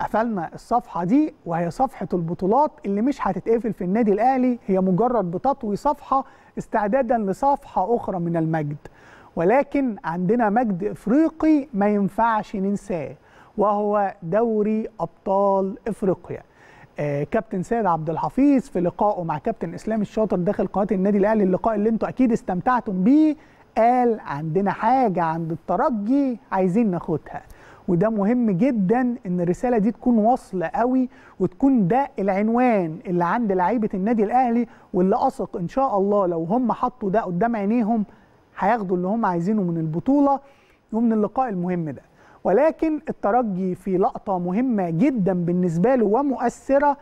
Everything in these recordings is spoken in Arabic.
قفلنا الصفحه دي وهي صفحه البطولات اللي مش هتتقفل في النادي الاهلي هي مجرد بتطوي صفحه استعدادا لصفحه اخرى من المجد ولكن عندنا مجد افريقي ما ينفعش ننساه وهو دوري ابطال افريقيا آه كابتن سيد عبد الحفيظ في لقائه مع كابتن اسلام الشاطر داخل قناه النادي الاهلي اللقاء اللي انتوا اكيد استمتعتم بيه قال عندنا حاجه عند الترجي عايزين ناخدها وده مهم جدا ان الرساله دي تكون واصله قوي وتكون ده العنوان اللي عند لعيبه النادي الاهلي واللي اثق ان شاء الله لو هم حطوا ده قدام عينيهم هياخدوا اللي هم عايزينه من البطوله ومن اللقاء المهم ده ولكن الترجي في لقطه مهمه جدا بالنسبه له ومؤثره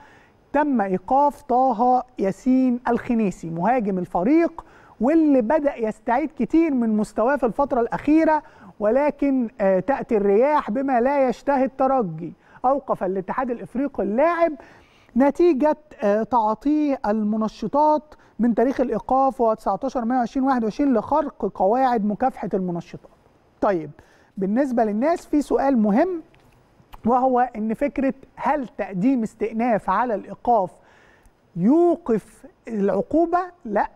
تم ايقاف طه ياسين الخنيسي مهاجم الفريق واللي بدا يستعيد كتير من مستواه في الفتره الاخيره ولكن آه، تأتي الرياح بما لا يشتهي الترجي أوقف الاتحاد الإفريقي اللاعب نتيجة آه، تعاطيه المنشطات من تاريخ الإيقاف و 19 120 21 لخرق قواعد مكافحة المنشطات طيب بالنسبة للناس في سؤال مهم وهو أن فكرة هل تقديم استئناف على الإيقاف يوقف العقوبة؟ لأ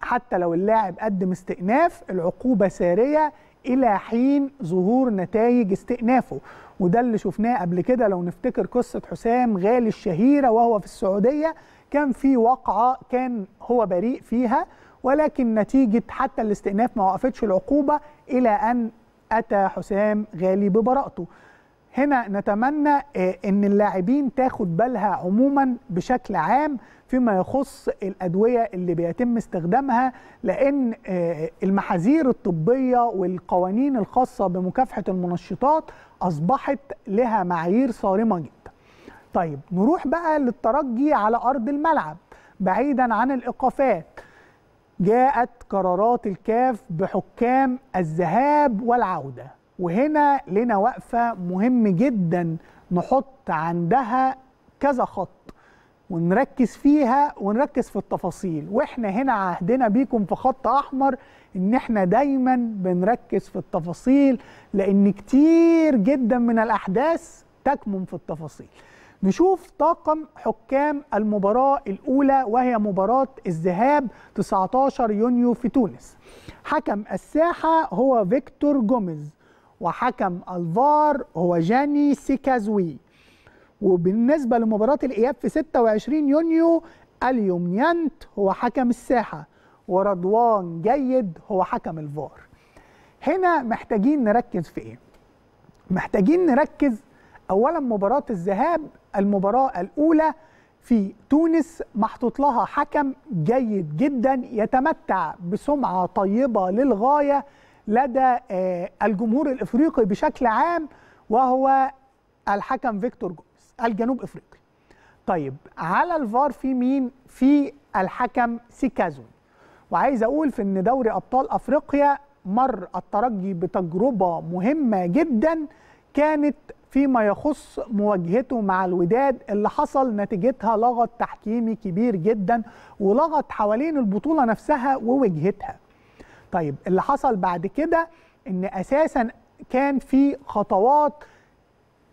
حتى لو اللاعب قدم استئناف العقوبة سارية الى حين ظهور نتائج استئنافه وده اللي شفناه قبل كده لو نفتكر قصه حسام غالي الشهيره وهو في السعوديه كان في وقعه كان هو بريء فيها ولكن نتيجه حتى الاستئناف ما وقفتش العقوبه الى ان اتى حسام غالي ببراءته هنا نتمنى آه، ان اللاعبين تاخد بالها عموما بشكل عام فيما يخص الادويه اللي بيتم استخدامها لان آه، المحاذير الطبيه والقوانين الخاصه بمكافحه المنشطات اصبحت لها معايير صارمه جدا. طيب نروح بقى للترجي على ارض الملعب بعيدا عن الايقافات. جاءت قرارات الكاف بحكام الذهاب والعوده وهنا لنا وقفة مهم جدا نحط عندها كذا خط ونركز فيها ونركز في التفاصيل واحنا هنا عهدنا بيكم في خط احمر ان احنا دايما بنركز في التفاصيل لان كتير جدا من الاحداث تكمن في التفاصيل نشوف طاقم حكام المباراة الأولى وهي مباراة الذهاب 19 يونيو في تونس حكم الساحة هو فيكتور جوميز وحكم الفار هو جاني سيكازوي وبالنسبة لمباراة الإياب في 26 يونيو اليومنيانت هو حكم الساحة ورضوان جيد هو حكم الفار هنا محتاجين نركز في إيه؟ محتاجين نركز أولا مباراة الذهاب المباراة الأولى في تونس محطوط لها حكم جيد جدا يتمتع بسمعة طيبة للغاية لدى آه، الجمهور الافريقي بشكل عام وهو الحكم فيكتور جوميز الجنوب افريقي طيب على الفار في مين في الحكم سيكازون وعايز اقول في ان دوري ابطال افريقيا مر الترجي بتجربه مهمه جدا كانت فيما يخص مواجهته مع الوداد اللي حصل نتيجتها لغط تحكيمي كبير جدا ولغط حوالين البطوله نفسها ووجهتها طيب اللي حصل بعد كده ان اساسا كان في خطوات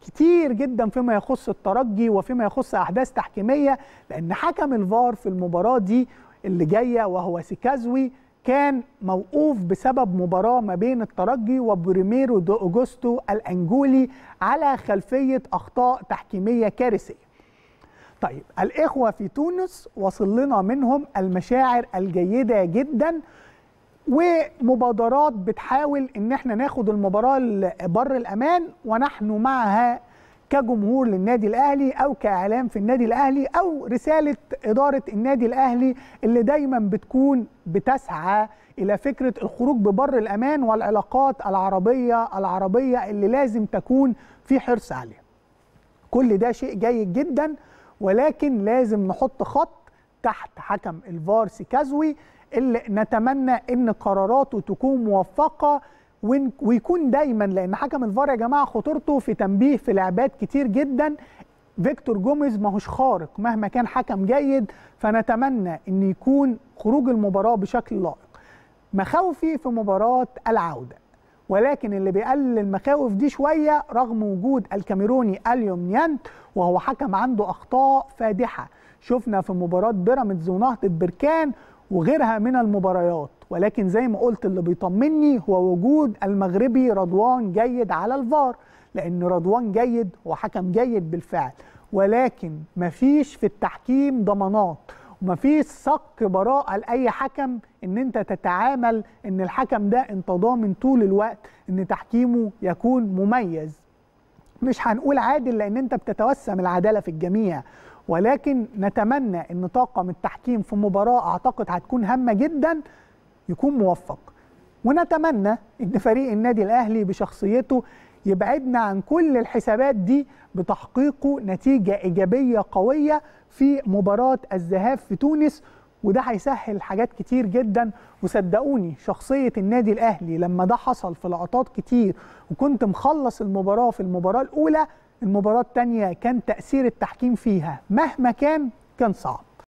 كتير جدا فيما يخص الترجي وفيما يخص احداث تحكيميه لان حكم الفار في المباراه دي اللي جايه وهو سيكازوي كان موقوف بسبب مباراه ما بين الترجي وبريميرو دو اوجوستو الانجولي على خلفيه اخطاء تحكيميه كارثيه. طيب الاخوه في تونس وصل لنا منهم المشاعر الجيده جدا ومبادرات بتحاول ان احنا ناخد المباراه بر الامان ونحن معها كجمهور للنادي الاهلي او كاعلام في النادي الاهلي او رساله اداره النادي الاهلي اللي دايما بتكون بتسعى الى فكره الخروج ببر الامان والعلاقات العربيه العربيه اللي لازم تكون في حرص عليها. كل ده شيء جيد جدا ولكن لازم نحط خط تحت حكم الفار سيكازوي اللي نتمنى ان قراراته تكون موفقه ويكون دايما لان حكم الفار يا جماعه خطورته في تنبيه في لعبات كتير جدا فيكتور جوميز ماهوش خارق مهما كان حكم جيد فنتمنى ان يكون خروج المباراه بشكل لائق مخاوفي في مباراه العوده ولكن اللي بيقلل المخاوف دي شويه رغم وجود الكاميروني اليوم نيانت وهو حكم عنده اخطاء فادحه شفنا في مباراه بيراميدز ونهضه بركان وغيرها من المباريات ولكن زي ما قلت اللي بيطمني هو وجود المغربي رضوان جيد على الفار لان رضوان جيد وحكم جيد بالفعل ولكن مفيش في التحكيم ضمانات ومفيش صك براءه لاي حكم ان انت تتعامل ان الحكم ده انت ضامن طول الوقت ان تحكيمه يكون مميز مش هنقول عادل لان انت بتتوسم العداله في الجميع ولكن نتمنى ان طاقم التحكيم في مباراه اعتقد هتكون هامه جدا يكون موفق ونتمنى ان فريق النادي الاهلي بشخصيته يبعدنا عن كل الحسابات دي بتحقيقه نتيجه ايجابيه قويه في مباراه الذهاب في تونس وده هيسهل حاجات كتير جدا وصدقوني شخصية النادي الأهلي لما ده حصل في لقطات كتير وكنت مخلص المباراة في المباراة الأولى المباراة الثانية كان تأثير التحكيم فيها مهما كان كان صعب